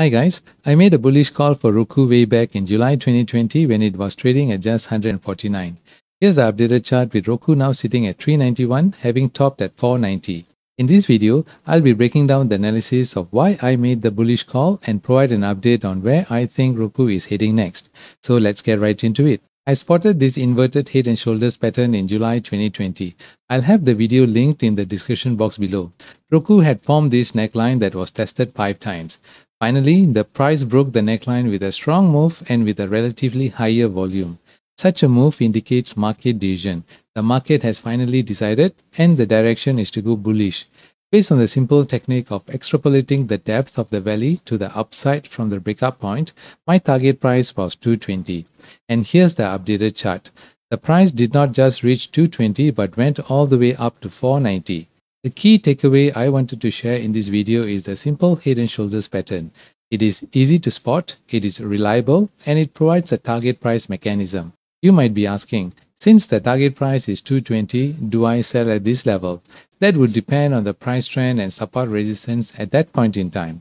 Hi guys, I made a bullish call for Roku way back in July 2020 when it was trading at just 149. Here's the updated chart with Roku now sitting at 391 having topped at 490. In this video, I'll be breaking down the analysis of why I made the bullish call and provide an update on where I think Roku is heading next. So let's get right into it. I spotted this inverted head and shoulders pattern in July 2020. I'll have the video linked in the description box below. Roku had formed this neckline that was tested 5 times. Finally, the price broke the neckline with a strong move and with a relatively higher volume. Such a move indicates market decision. The market has finally decided and the direction is to go bullish. Based on the simple technique of extrapolating the depth of the valley to the upside from the breakup point, my target price was 220. And here's the updated chart. The price did not just reach 220 but went all the way up to 490. The key takeaway I wanted to share in this video is the simple head and shoulders pattern. It is easy to spot, it is reliable, and it provides a target price mechanism. You might be asking, since the target price is 220, do I sell at this level? That would depend on the price trend and support resistance at that point in time.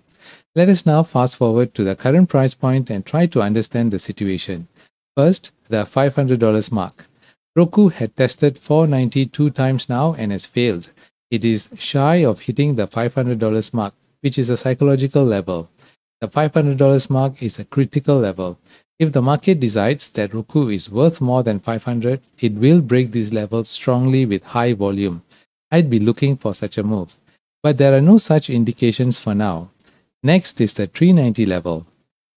Let us now fast forward to the current price point and try to understand the situation. First, the $500 mark. Roku had tested 490 two times now and has failed. It is shy of hitting the $500 mark, which is a psychological level. The $500 mark is a critical level. If the market decides that Roku is worth more than 500, it will break this level strongly with high volume. I'd be looking for such a move. But there are no such indications for now. Next is the 390 level.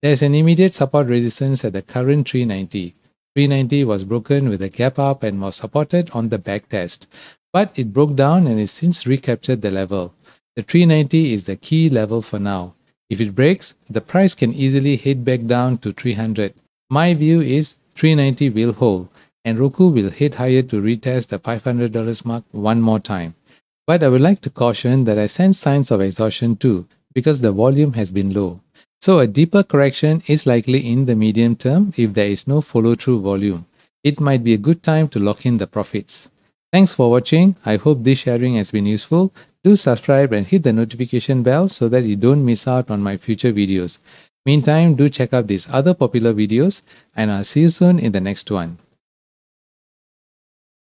There's an immediate support resistance at the current 390. 390 was broken with a gap up and was supported on the back test but it broke down and is since recaptured the level. The 390 is the key level for now. If it breaks, the price can easily head back down to 300. My view is 390 will hold and Roku will head higher to retest the $500 mark one more time. But I would like to caution that I sense signs of exhaustion too because the volume has been low. So a deeper correction is likely in the medium term if there is no follow through volume. It might be a good time to lock in the profits. Thanks for watching. I hope this sharing has been useful. Do subscribe and hit the notification bell so that you don't miss out on my future videos. Meantime, do check out these other popular videos and I'll see you soon in the next one.